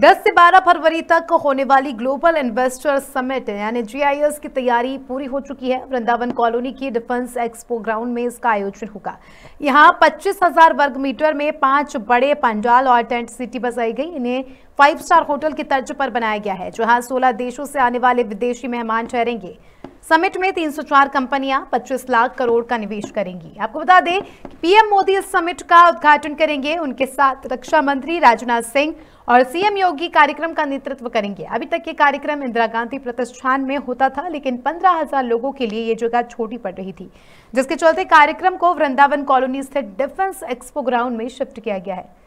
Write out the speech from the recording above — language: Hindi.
10 से 12 फरवरी तक होने वाली ग्लोबल इन्वेस्टर्स समिट यानी जीआईएस की तैयारी पूरी हो चुकी है वृंदावन कॉलोनी की डिफेंस एक्सपो ग्राउंड में इसका आयोजन होगा यहां 25,000 वर्ग मीटर में पांच बड़े पंडाल और टेंट सिटी बसाई गई इन्हें फाइव स्टार होटल की तर्ज पर बनाया गया है जहां 16 देशों से आने वाले विदेशी मेहमान ठहरेंगे समिट में 304 कंपनियां 25 लाख करोड़ का निवेश करेंगी आपको बता दें पीएम मोदी इस समिट का उद्घाटन करेंगे उनके साथ रक्षा मंत्री राजनाथ सिंह और सीएम योगी कार्यक्रम का नेतृत्व करेंगे अभी तक ये कार्यक्रम इंदिरा गांधी प्रतिष्ठान में होता था लेकिन पंद्रह हजार लोगों के लिए ये जगह छोटी पड़ रही थी जिसके चलते कार्यक्रम को वृंदावन कॉलोनी स्थित डिफेंस एक्सपो ग्राउंड में शिफ्ट किया गया है